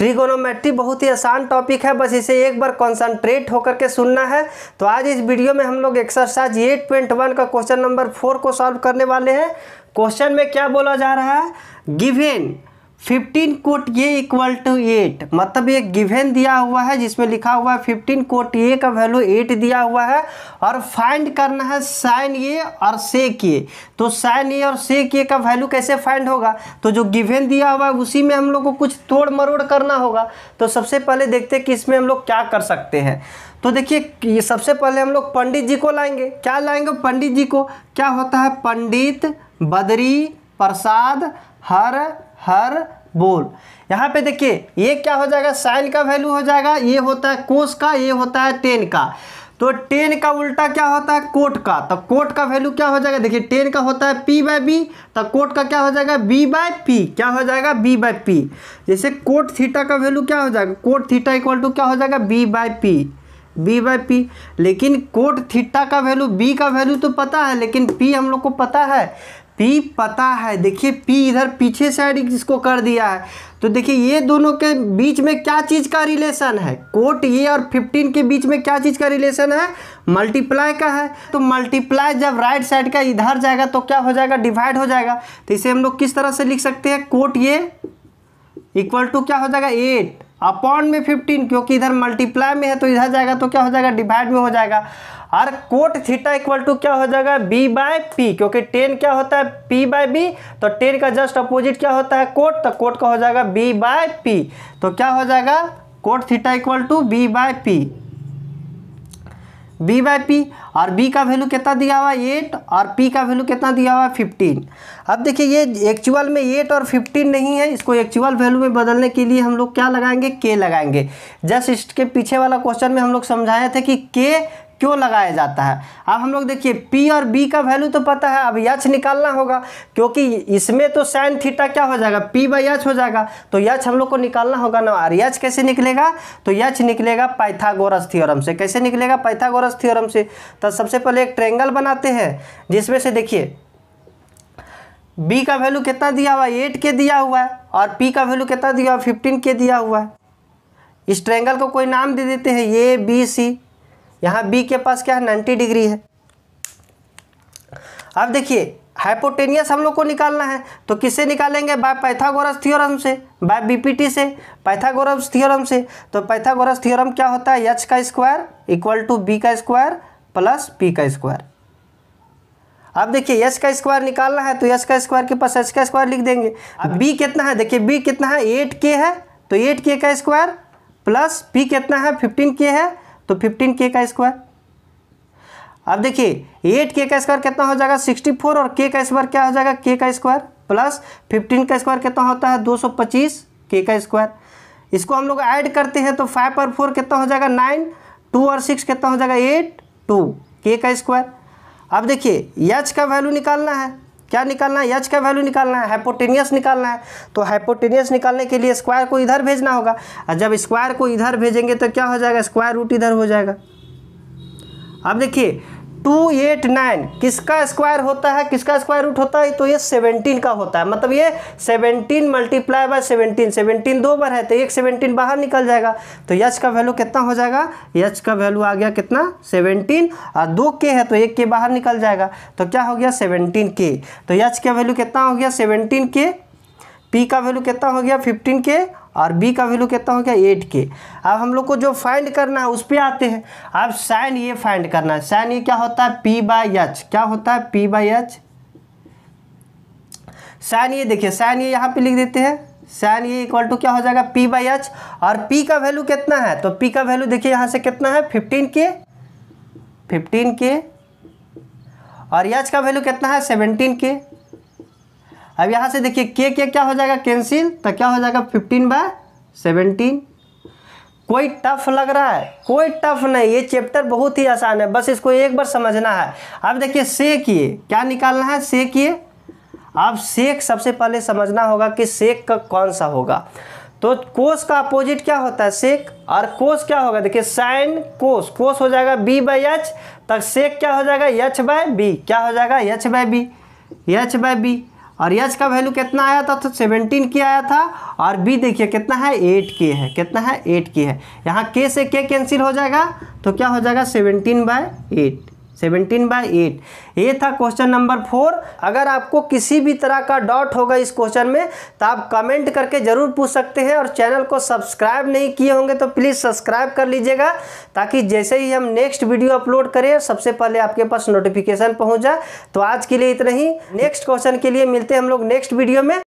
trigonometry बहुत ही आसान topic है बस इसे एक बार कॉन्सेंट्रेट होकर के सुनना है तो आज इस वीडियो में हम लोग एक्सरसाइज एट पॉइंट वन का क्वेश्चन नंबर फोर को सॉल्व करने वाले हैं क्वेश्चन में क्या बोला जा रहा है गिवेन फिफ्टीन कोट ये इक्वल टू एट मतलब ये गिवेन दिया हुआ है जिसमें लिखा हुआ है फिफ्टीन कोट ए का वैल्यू एट दिया हुआ है और फाइंड करना है साइन ए और सेक ए तो साइन ए और सेक ए का वैल्यू कैसे फाइंड होगा तो जो गिवेन दिया हुआ है उसी में हम लोग को कुछ तोड़ मरोड़ करना होगा तो सबसे पहले देखते हैं कि इसमें हम लोग क्या कर सकते हैं तो देखिए ये सबसे पहले हम लोग पंडित जी को लाएंगे क्या लाएंगे पंडित जी को क्या होता है पंडित बदरी प्रसाद हर हर बोल यहाँ पे देखिए ये क्या हो जाएगा साइन का वैल्यू हो जाएगा ये होता है कोस का ये होता है टेन का तो टेन का उल्टा क्या होता है कोट का तो कोट का वैल्यू क्या हो जाएगा देखिए टेन का होता है पी बाय बी तो कोट का क्या हो जाएगा बी बाय पी क्या हो जाएगा बी बाय पी जैसे कोट थीटा का वैल्यू क्या हो जाएगा कोट थीटा इक्वल टू क्या हो जाएगा B by P B by P लेकिन कोट थीटा का वैल्यू बी का वैल्यू तो पता है लेकिन पी हम लोग को पता है पी पता है देखिए पी इधर पीछे साइड इसको कर दिया है तो देखिए ये दोनों के बीच में क्या चीज़ का रिलेशन है कोट ये और फिफ्टीन के बीच में क्या चीज़ का रिलेशन है मल्टीप्लाई का है तो मल्टीप्लाई जब राइट साइड का इधर जाएगा तो क्या हो जाएगा डिवाइड हो जाएगा तो इसे हम लोग किस तरह से लिख सकते हैं कोट ये इक्वल टू क्या हो जाएगा एट अपॉन में फिफ्टीन क्योंकि इधर मल्टीप्लाई में है तो इधर जाएगा तो क्या हो जाएगा डिवाइड में हो जाएगा और कोट थीटा इक्वल टू क्या हो जाएगा बी बाय पी क्योंकि टेन क्या होता है पी बाय बी तो टेन का जस्ट अपोजिट क्या होता है कोट तो कोट का हो जाएगा बी बाय पी तो क्या हो जाएगा cot theta equal to B by P B by P और बी का वैल्यू कितना दिया हुआ है एट और पी का वैल्यू कितना दिया हुआ है फिफ्टीन अब देखिए ये एक्चुअल में एट और फिफ्टीन नहीं है इसको एक्चुअल वैल्यू में बदलने के लिए हम लोग क्या लगाएंगे के लगाएंगे जस्ट इसके पीछे वाला क्वेश्चन में हम लोग समझाए थे कि के क्यों लगाया जाता है अब हम लोग देखिए पी और बी का वैल्यू तो पता है अब यच निकालना होगा क्योंकि इसमें तो साइन थीटा क्या हो जाएगा पी बाई यच हो जाएगा तो यच हम लोग को निकालना होगा ना और यच कैसे निकलेगा तो यच निकलेगा पाइथागोरस थ्योरम से कैसे निकलेगा पाइथागोरस थ्योरम से तो सबसे पहले एक ट्रेंगल बनाते हैं जिसमें से देखिए बी का वैल्यू कितना दिया हुआ है एट के दिया हुआ है और पी का वैल्यू कितना दिया हुआ है फिफ्टीन के दिया हुआ है इस ट्रेंगल को कोई नाम दे देते हैं ए बी सी यहाँ बी के पास क्या है नाइन्टी डिग्री है अब देखिए हाइपोटेनियस हम लोग को निकालना है तो किससे निकालेंगे बाय पाइथागोरस थ्योरम से बाय बीपीटी से पाइथागोरस थ्योरम से तो पाइथागोरस थ्योरम क्या होता है एच का स्क्वायर इक्वल टू बी का स्क्वायर प्लस पी का स्क्वायर अब देखिए एच का स्क्वायर निकालना है तो एच का स्क्वायर के पास एच का स्क्वायर लिख देंगे अब बी कितना है देखिए बी कितना है एट के है तो एट के का स्क्वायर प्लस पी कितना है फिफ्टीन के है तो फिफ्टीन के का स्क्वायर अब देखिए एट के का स्क्वायर कितना हो जाएगा सिक्सटी फोर और के का स्क्वायर क्या हो जाएगा के का स्क्वायर प्लस फिफ्टीन का स्क्वायर कितना होता है दो सौ पच्चीस के का स्क्वायर इसको हम लोग ऐड करते हैं तो फाइव और फोर कितना हो जाएगा नाइन टू और सिक्स कितना हो जाएगा एट टू के का स्क्वायर अब देखिए यच का वैल्यू निकालना है क्या निकालना है यच का वैल्यू निकालना है हाइपोटेनियस निकालना है तो हाइपोटेनियस निकालने के लिए स्क्वायर को इधर भेजना होगा और जब स्क्वायर को इधर भेजेंगे तो क्या हो जाएगा स्क्वायर रूट इधर हो जाएगा अब देखिए टू एट नाइन किसका स्क्वायर होता है किसका स्क्वायर रूट होता है तो ये सेवनटीन का होता है मतलब ये seventeen multiply by seventeen seventeen दो बार है तो एक सेवनटीन बाहर निकल जाएगा तो यच का वैल्यू कितना हो जाएगा यच का वैल्यू आ गया कितना सेवनटीन और दो के है तो एक के बाहर निकल जाएगा तो क्या हो गया सेवनटीन के तो यच का वैल्यू कितना हो गया सेवनटीन के पी का वैल्यू कितना हो गया फिफ्टीन के और बी का वैल्यू कितना हो गया एट के अब हम लोग को जो फाइंड करना है उस पर आते हैं अब साइन ये फाइंड करना है साइन ये क्या होता है पी बाई एच क्या होता है पी बाई एच साइन ये देखिए साइन ये यहाँ पे लिख देते हैं साइन ये इक्वल टू क्या हो जाएगा पी बाई एच और पी का वैल्यू कितना है तो पी का वैल्यू देखिए यहाँ से कितना है फिफ्टीन के फिफ्टीन के और एच का वैल्यू कितना है सेवनटीन के अब यहाँ से देखिए के के क्या हो जाएगा कैंसिल तो क्या हो जाएगा फिफ्टीन बाय सेवनटीन कोई टफ लग रहा है कोई टफ नहीं ये चैप्टर बहुत ही आसान है बस इसको एक बार समझना है अब देखिए से किए क्या निकालना है से किए अब सेक सबसे पहले समझना होगा कि सेक का कौन सा होगा तो कोस का अपोजिट क्या होता है सेक और कोस क्या होगा देखिए साइन कोस कोस हो जाएगा बी बाई एच तक सेक क्या हो जाएगा एच बाय बी क्या हो जाएगा H by B H by B और यच का वैल्यू कितना आया था तो सेवनटीन के आया था और बी देखिए कितना है एट के है कितना है एट के है यहाँ के से के कैंसिल हो जाएगा तो क्या हो जाएगा seventeen by eight seventeen by eight ये था क्वेश्चन नंबर फोर अगर आपको किसी भी तरह का डाउट होगा इस क्वेश्चन में तो आप कमेंट करके ज़रूर पूछ सकते हैं और चैनल को सब्सक्राइब नहीं किए होंगे तो प्लीज़ सब्सक्राइब कर लीजिएगा ताकि जैसे ही हम नेक्स्ट वीडियो अपलोड करें सबसे पहले आपके पास नोटिफिकेशन पहुँच जाए तो आज के लिए इतना ही नेक्स्ट क्वेश्चन के लिए मिलते हैं हम लोग नेक्स्ट वीडियो में